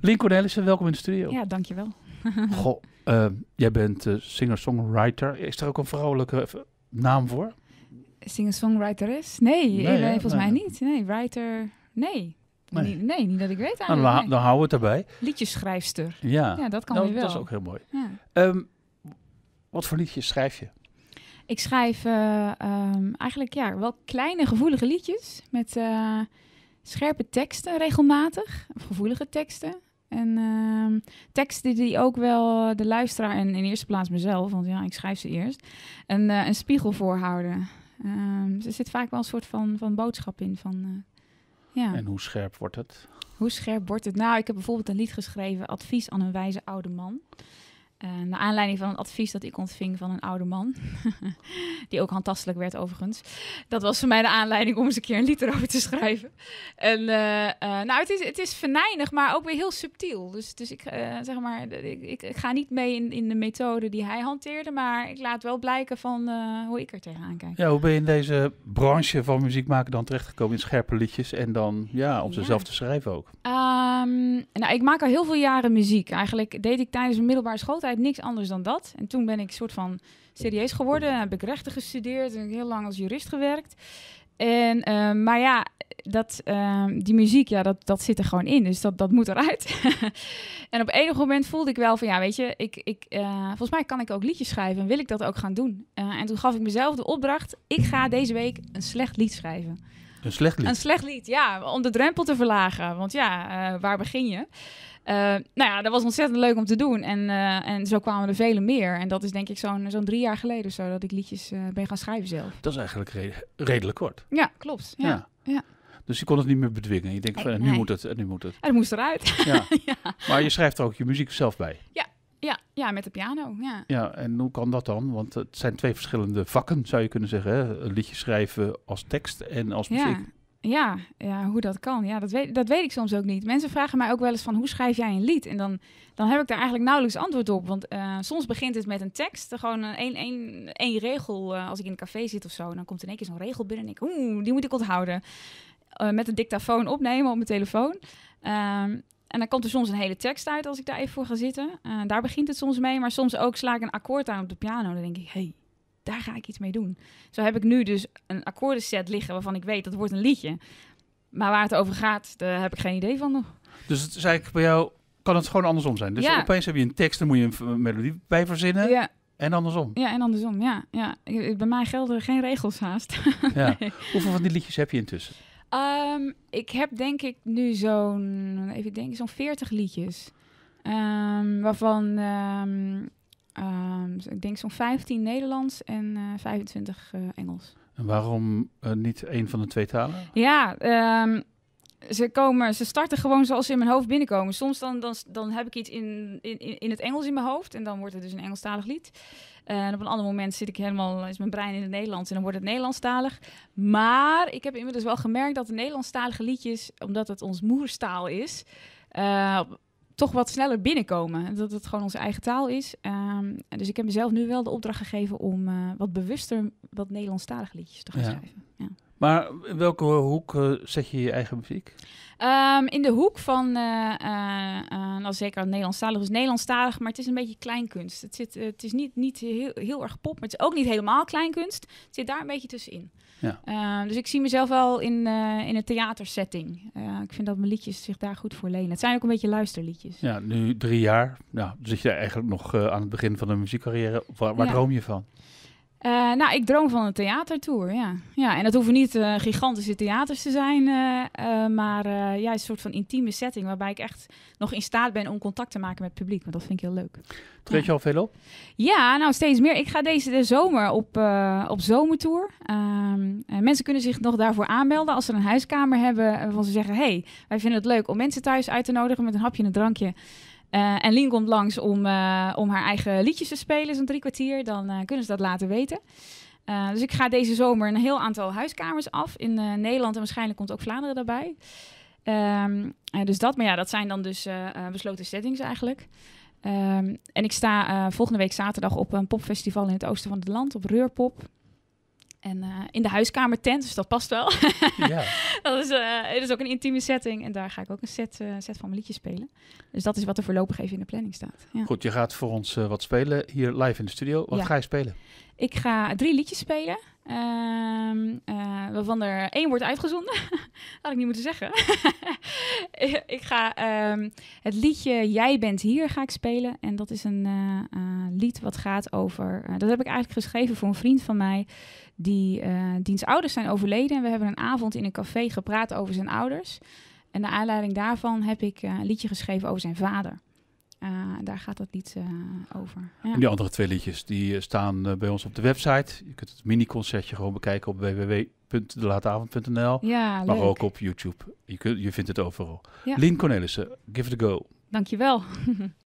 Lien Cornelissen, welkom in de studio. Ja, dankjewel. Goh, uh, jij bent uh, singer-songwriter. Is er ook een vrouwelijke eh, naam voor? Singer-songwriteres? Nee, nee volgens mij niet. Nee, writer, nee. Nee. niet dat ik weet nou, eigenlijk. Dan, dan houden we het erbij. Liedjesschrijfster. Ja, ja dat kan nou, wel. Dat is ook heel mooi. Ja. Ehm, wat voor liedjes schrijf je? Ik schrijf ehm, eigenlijk ja, wel kleine gevoelige liedjes met scherpe teksten regelmatig, gevoelige teksten. En uh, teksten die ook wel eh, de luisteraar en in eerste plaats mezelf, want ja, ik schrijf ze eerst, een, eh, een spiegel voorhouden. Ehm, dus er zit vaak wel een soort van, van boodschap in. Van, eh, ja. En hoe scherp wordt het? Hoe scherp wordt het? Nou, ik heb bijvoorbeeld een lied geschreven, Advies aan een wijze oude man. Uh, naar aanleiding van een advies dat ik ontving van een oude man, die ook handtastelijk werd overigens. Dat was voor mij de aanleiding om eens een keer een lied erover te schrijven. En, eh, eh, nou, het is, het is venijnig, maar ook weer heel subtiel. Dus, dus ik, zeg maar, ik, ik, ga niet mee in, in de methode die hij hanteerde, maar ik laat wel blijken van hoe ik er tegenaan kijk. Ja, hoe ben je in deze branche van muziek maken dan terechtgekomen in scherpe liedjes en dan ja, om ze zelf te schrijven ook? Ah, Ehm, nou, ik maak al heel veel jaren muziek. Eigenlijk deed ik tijdens mijn middelbare schooltijd niks anders dan dat. En toen ben ik soort van serieus geworden. Heb ik rechten gestudeerd en heel lang als jurist gewerkt. En, ehm, maar ja, dat, ehm, die muziek, ja, dat, dat zit er gewoon in. Dus dat, dat moet eruit. en op enig moment voelde ik wel van, ja, weet je, ik, ik, eh, volgens mij kan ik ook liedjes schrijven en wil ik dat ook gaan doen. Eh, en toen gaf ik mezelf de opdracht, ik ga deze week een slecht lied schrijven. Een slecht lied. Een slecht lied, ja. Om de drempel te verlagen. Want ja, eh, waar begin je? Eh, nou ja, dat was ontzettend leuk om te doen. En, eh, en zo kwamen er vele meer. En dat is denk ik zo'n zo'n drie jaar geleden zo dat ik liedjes ben gaan schrijven zelf. Dat is eigenlijk redelijk kort. Ja, klopt. ja. ja. Dus je kon het niet meer bedwingen. Je denkt, van, nu moet het, nu moet het. Het moest eruit. ja. Maar je schrijft er ook je muziek zelf bij. Ja, ja, met de piano, ja. Ja, en hoe kan dat dan? Want het zijn twee verschillende vakken, zou je kunnen zeggen. Hè? Een liedje schrijven als tekst en als muziek. Ja. Ja, ja, hoe dat kan. Ja, dat weet, dat weet ik soms ook niet. Mensen vragen mij ook wel eens van hoe schrijf jij een lied? En dan, dan heb ik daar eigenlijk nauwelijks antwoord op. Want eh, soms begint het met een tekst. Gewoon een, een, een, regel. Eh, als ik in een café zit of zo, dan komt in één keer zo'n regel binnen. En ik, oeh, die moet ik onthouden. Eh, met een dictafoon opnemen op mijn telefoon. Ehm, en dan komt er soms een hele tekst uit als ik daar even voor ga zitten. Eh, daar begint het soms mee, maar soms ook sla ik een akkoord aan op de piano. Dan denk ik, hey, daar ga ik iets mee doen. Zo heb ik nu dus een akkoordenset liggen waarvan ik weet dat wordt een liedje. Maar waar het over gaat, daar heb ik geen idee van nog. Dus het ik bij jou, kan het gewoon andersom zijn. Dus opeens heb je een tekst, dan moet je een melodie bij verzinnen. En andersom. Ja, en andersom, ja. ja. Bij mij gelden geen regels haast. Ja. Hoeveel van die liedjes heb je intussen? Um, ik heb denk ik nu zo'n, even denk zo'n 40 liedjes. Um, waarvan ehm, ik denk zo'n 15 Nederlands en uh, 25 uh, Engels. En waarom eh, niet een van de twee talen? Ja, um, ze, komen, ze starten gewoon zoals ze in mijn hoofd binnenkomen. Soms dan, dan, dan heb ik iets in, in, in het Engels in mijn hoofd en dan wordt het dus een Engelstalig lied. en op een ander moment zit ik helemaal, is mijn brein in het Nederlands en dan wordt het Nederlandstalig. Maar ik heb inmiddels wel gemerkt dat de Nederlandstalige liedjes, omdat het ons moerstaal is, eh, toch wat sneller binnenkomen. Dat het gewoon onze eigen taal is. Ehm, dus ik heb mezelf nu wel de opdracht gegeven om eh, wat bewuster wat Nederlandstalige liedjes te gaan schrijven. Ja. Maar in welke hoek eh, zet je je eigen muziek? Ehm, in de hoek van, uh, uh, nou zeker Nederlandstalig, is Nederlandstalig, maar het is een beetje kleinkunst. Het, zit, het is niet, niet heel, heel erg pop, maar het is ook niet helemaal kleinkunst. Het zit daar een beetje tussenin. Ja. Ehm, dus ik zie mezelf wel in, in een theatersetting. ik vind dat mijn liedjes zich daar goed voor lenen. Het zijn ook een beetje luisterliedjes. Ja, nu drie jaar. Nou, zit je eigenlijk nog aan het begin van een muziekcarrière. Waar, waar droom je van? Eh, nou, ik droom van een theatertour, ja. ja en dat hoeven niet eh, gigantische theaters te zijn, eh, maar ja, een soort van intieme setting waarbij ik echt nog in staat ben om contact te maken met het publiek. Want dat vind ik heel leuk. Treed je al veel op? Ja, nou steeds meer. Ik ga deze zomer op, op zomertour. Ehm, mensen kunnen zich nog daarvoor aanmelden als ze een huiskamer hebben waarvan ze zeggen... hey, wij vinden het leuk om mensen thuis uit te nodigen met een hapje en een drankje... Eh, en Lien komt langs om, eh, om haar eigen liedjes te spelen, zo'n drie kwartier. Dan eh, kunnen ze dat laten weten. dus ik ga deze zomer een heel aantal huiskamers af in Nederland en waarschijnlijk komt ook Vlaanderen daarbij. Ehm, dus dat, maar ja, dat zijn dan dus besloten settings eigenlijk. Ehm, en ik sta volgende week zaterdag op een popfestival in het oosten van het land, op Reurpop. En eh, in de huiskamer tent, dus dat past wel. Ja. dat is, eh, het is ook een intieme setting en daar ga ik ook een set, eh, set van mijn liedjes spelen. Dus dat is wat er voorlopig even in de planning staat. Ja. Goed, je gaat voor ons wat spelen hier live in de studio. Wat ga je spelen? Ik ga drie liedjes spelen. Ehm, eh, waarvan er één wordt uitgezonden. Had ik niet moeten zeggen. ik ga ehm, het liedje Jij bent hier ga ik spelen. En dat is een eh, eh, lied wat gaat over... dat heb ik eigenlijk geschreven voor een vriend van mij... Die, diens ouders zijn overleden. En we hebben een avond in een café gepraat over zijn ouders. En naar aanleiding daarvan heb ik een liedje geschreven over zijn vader. Eh, daar gaat dat niet eh, over. Ja. die andere twee liedjes die eh, staan bij ons op de website. Je kunt het mini-concertje gewoon bekijken op www.delaatavond.nl. maar ook op YouTube. Je, kunt, je vindt het overal. Ja. Lien Cornelissen, give it a go. Dankjewel.